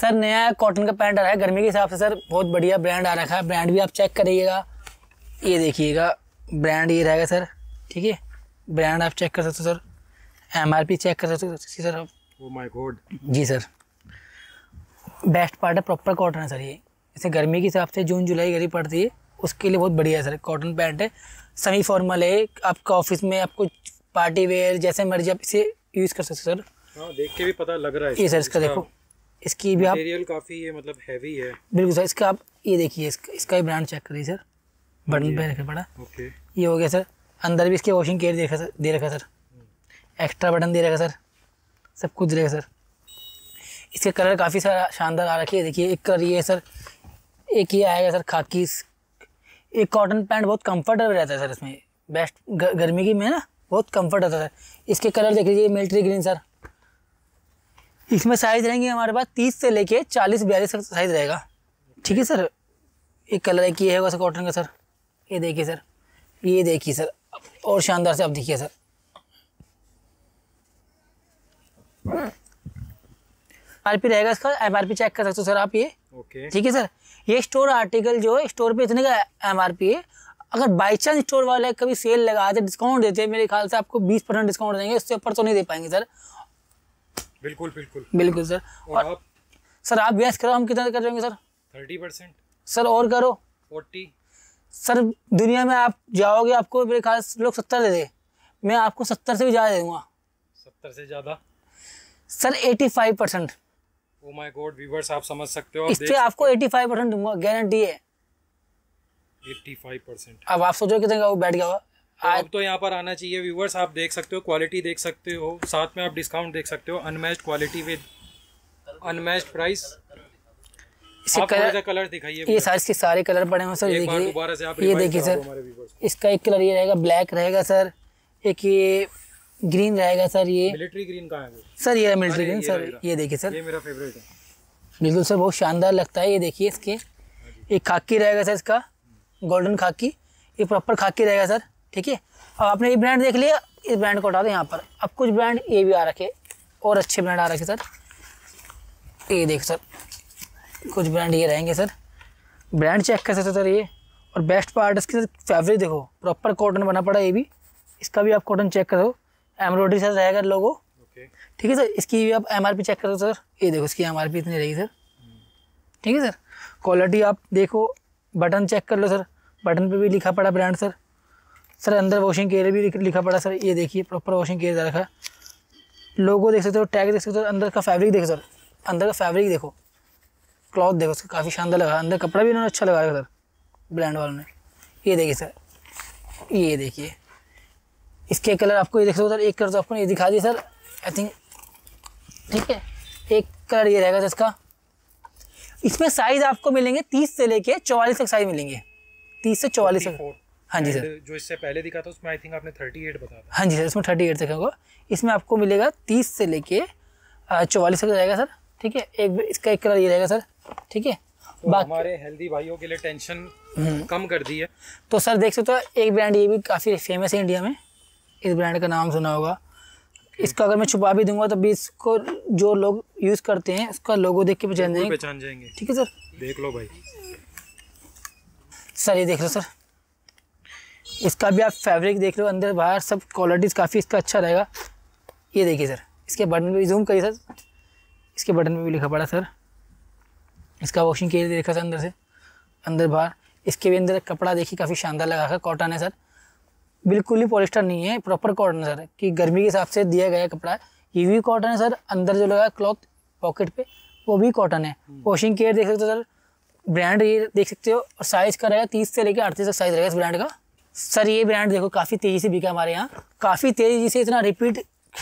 Sir नया cotton का pant आ रहा है गर्मी के हिसाब से सर बहुत बढ़िया ब्रांड आ रखा है ब्रांड भी आप चेक करिएगा ये देखिएगा ब्रांड ये रहेगा सर ठीक है ब्रांड आप चेक कर सकते हो सर एम चेक कर सकते हो सर आप oh जी सर बेस्ट पार्ट है प्रॉपर कॉटन है सर ये इसे गर्मी के हिसाब से जून जुलाई गर्मी पड़ती है उसके लिए बहुत बढ़िया है सर कॉटन पैंट है सेमी फॉर्मल है आपका ऑफिस में आपको पार्टी वेयर जैसे मर्जी आप इसे यूज़ कर सकते हो सर हाँ देख के भी पता लग रहा है ये सर इसका देखो इसकी भी आप काफ़ी ये मतलब हैवी है बिल्कुल सर इसका आप ये देखिए इसका, इसका भी ब्रांड चेक करिए सर बटन पे रखा पड़ा ओके ये हो गया सर अंदर भी इसके वॉशिंग केयर देखा सर दे रखा सर एक्स्ट्रा बटन दे रखा सर सब कुछ दे रखा सर इसके कलर काफ़ी सारा शानदार आ रखी है देखिए एक कलर ये है सर एक ये आएगा सर खाकी एक कॉटन पैंट बहुत कंफर्टेबल रहता है सर इसमें बेस्ट गर्मी की में ना बहुत कंफर्ट रहता है सर इसके कलर देख लीजिए मिल्ट्री ग्रीन सर इसमें साइज़ रहेंगे हमारे पास तीस से लेके चालीस बयालीस तक साइज़ रहेगा ठीक है सर एक कलर एक ये है सर कॉटन का सर ये देखिए सर ये देखिए सर और शानदार से आप देखिए सर आर पी रहेगा इसका एम आर पी चेक कर सकते हो सर आप ये ठीक है सर ये स्टोर आर्टिकल जो है स्टोर पे इतने का एम आर पी है अगर बाई चांस स्टोर वाले कभी सेल लगाते डिस्काउंट देते मेरे ख्याल से आपको बीस परसेंट डिस्काउंट देंगे उससे ऊपर तो नहीं दे पाएंगे सर बिल्कुल बिल्कुल बिल्कुल सर और आप सर आप व्यस्त करो हम कितना कर रहे सर थर्टी परसेंट सर और करो फोर्टी सर दुनिया में आप जाओगे आपको मेरे खास लोग सत्तर दे दे मैं आपको सत्तर से भी ज़्यादा दे दूँगा सत्तर से ज़्यादा sir eighty five percent oh my god viewers आप समझ सकते हो इस पे आपको एटी फाइव परसेंट दूंगा गारंटी है एट्टी फाइव परसेंट अब आप सोचो कितने का वो बैठ गया होगा आप तो, तो यहाँ पर आना चाहिए व्यूवर्स आप देख सकते हो क्वालिटी देख सकते हो साथ में आप डिस्काउंट देख सकते हो unmatched quality with unmatched price इसके कलर कलर दिखाइए ये सारे इसके सारे कलर पड़े हैं सर देखिए ये देखिए सर इसका एक कलर ये रहेगा ब्लैक रहेगा सर एक ये ग्रीन रहेगा सर ये मिलिट्री ग्रीन का है सर ये मिलिट्री ग्रीन सर ये देखिए सर ये मेरा फेवरेट है बिल्कुल सर बहुत शानदार लगता है ये देखिए इसके हाँ एक खाकी रहेगा सर इसका गोल्डन खाकी ये प्रॉपर खाकी रहेगा सर ठीक है अब आपने ये ब्रांड देख लिया इस ब्रांड को हटा दो यहाँ पर अब कुछ ब्रांड ये भी आ रखे और अच्छे ब्रांड आ रखे सर ये देख सर कुछ ब्रांड ये रहेंगे सर ब्रांड चेक कर सकते सर ये और बेस्ट पार्ट इसके सर फैब्रिक देखो प्रॉपर कॉटन बना पड़ा ये भी इसका भी आप कॉटन चेक करो एम्ब्रॉयडरी सर रहेगा लोगो ठीक है सर इसकी भी आप एम चेक करो सर ये देखो इसकी एम इतनी रहेगी सर ठीक है सर क्वालिटी आप देखो बटन चेक कर लो सर बटन पे भी लिखा पड़ा ब्रांड सर सर अंदर वॉशिंग केयर भी लिखा पड़ा सर ये देखिए प्रॉपर वॉशिंग केयर रखा है लोगो देख सकते हो टैग देख सकते हो अंदर का फैब्रिक देखो सर अंदर का फैब्रिक देखो क्लॉथ देखो उसका काफ़ी शानदार लगा अंदर कपड़ा भी इन्होंने अच्छा लगाया सर ब्रांड वालों ने ये देखिए सर ये देखिए इसके कलर आपको ये देख सकते हो सर एक कलर तो आपको ये दिखा दिए सर आई थिंक ठीक है एक कलर ये रहेगा सर इसका इसमें साइज़ आपको मिलेंगे तीस से लेके चौवालीस तक साइज़ मिलेंगे तीस से चौवालीस तक हाँ जी सर जो इससे पहले दिखा था उसमें आई थिंक आपने 38 बताया हाँ जी सर इसमें 38 एट होगा इसमें आपको मिलेगा 30 से लेके चौवालीस तक जाएगा सर ठीक है एक इसका एक कलर ये रहेगा सर ठीक है तो हमारे हेल्दी भाइयों के लिए टेंशन हम्म। कम कर दी है तो सर देख सकते हो एक ब्रांड ये भी काफ़ी फेमस है इंडिया में इस ब्रांड का नाम सुना होगा इसका अगर मैं छुपा भी दूंगा तो भी इसको जो लोग यूज़ करते हैं उसका लोगो देख के पहचान जाएंगे पहचान जाएंगे ठीक है सर देख लो भाई सर ये देख लो सर इसका भी आप फैब्रिक देख लो अंदर बाहर सब क्वालिटीज़ काफ़ी इसका अच्छा रहेगा ये देखिए सर इसके बटन पे भी जूम करिए सर इसके बटन पे भी लिखा पड़ा सर इसका वॉशिंग के लिए देखा सर अंदर से अंदर बाहर इसके भी अंदर कपड़ा देखिए काफ़ी शानदार लगा है कॉटन है सर बिल्कुल ही पॉलिस्टर नहीं है प्रॉपर कॉटन है सर कि गर्मी के हिसाब से दिया गया कपड़ा ये भी कॉटन है सर अंदर जो लगा क्लॉथ पॉकेट पे वो भी कॉटन है वॉशिंग हम्म। केयर देख सकते हो सर ब्रांड ये देख सकते हो और साइज़ का रहेगा तीस से लेकर अड़तीस तक साइज़ रहेगा इस ब्रांड का सर ये ब्रांड देखो काफ़ी तेज़ी से बिका हमारे यहाँ काफ़ी तेज़ी से इतना रिपीट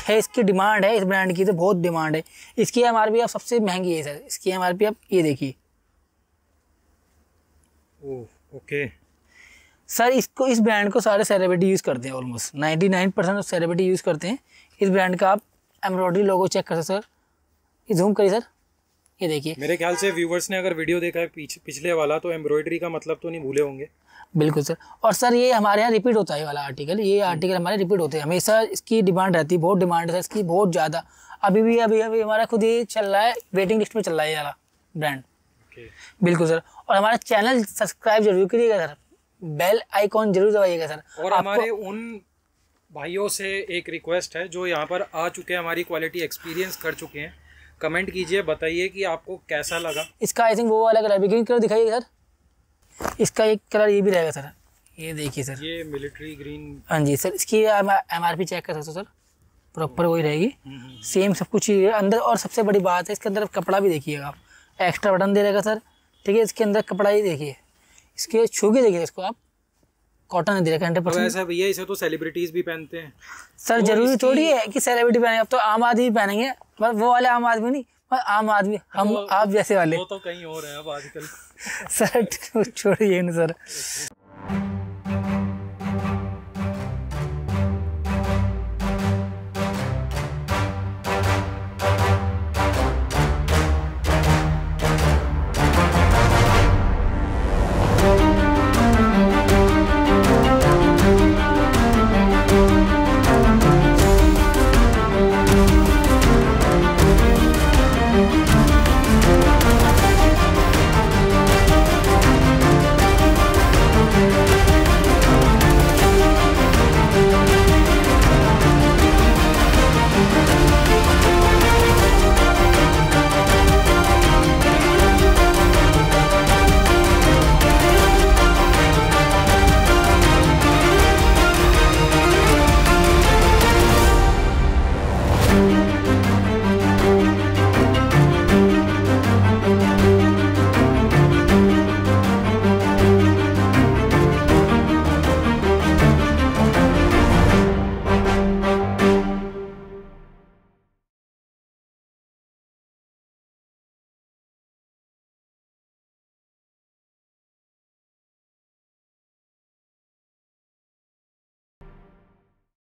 है इसकी डिमांड है इस ब्रांड की तो बहुत डिमांड है इसकी एम आर पी आप सबसे महंगी है सर इसकी एम आर पी आप ये देखिए ओके सर इसको इस ब्रांड को सारे सेलिब्रिटी यूज़ करते हैं almost ninety nine percent celebrity use करते हैं इस ब्रांड का आप एम्ब्रॉयडरी लोगो चेक कर सर ये जूम करिए सर ये देखिए मेरे ख्याल से व्यूवर्स ने अगर वीडियो देखा है पीछ, पिछले वाला तो एम्ब्रॉयडरी का मतलब तो नहीं भूले होंगे बिल्कुल सर और सर ये हमारे यहाँ रिपीट होता है वाला आर्टिकल ये आर्टिकल हम्म। हमारे रिपीट होते हैं हमेशा इसकी डिमांड रहती है बहुत डिमांड है इसकी बहुत ज़्यादा अभी भी अभी अभी हमारा खुद ही चल रहा है वेटिंग लिस्ट में चल रहा है ये वाला ब्रांड बिल्कुल सर और हमारा चैनल सब्सक्राइब जरूर करिएगा सर बेल आइकॉन जरूर दबाइएगा सर और हमारे उन भाइयों से एक रिक्वेस्ट है जो यहाँ पर आ चुके हैं हमारी क्वालिटी एक्सपीरियंस कर चुके हैं कमेंट कीजिए बताइए कि आपको कैसा लगा इसका आई थिंक वो वाला कलर ग्रीन कलर दिखाइए सर इसका एक कलर ये भी रहेगा सर ये देखिए सर ये मिलिट्री ग्रीन हाँ जी सर इसकी एम आर पी चेक कर सकते हो सर प्रॉपर वही रहेगी सेम हम्म, हम्म, हम्म। सब कुछ ही अंदर और सबसे बड़ी बात है इसके अंदर कपड़ा भी देखिएगा आप एक्स्ट्रा बटन दे रहेगा सर ठीक है इसके अंदर कपड़ा ही देखिए इसके छू के देखिए इसको आप कॉटन है देखा हंड्रेड परसेंट ऐसा भैया इसे तो सेलिब्रिटीज भी पहनते हैं सर जरूरी थोड़ी है कि सेलिब्रिटी पहने अब तो आम आदमी पहनेंगे पर वो वाले आम आदमी नहीं आम आदमी हम आप जैसे वाले वो तो कहीं और है अब आजकल सर छोड़िए ना सर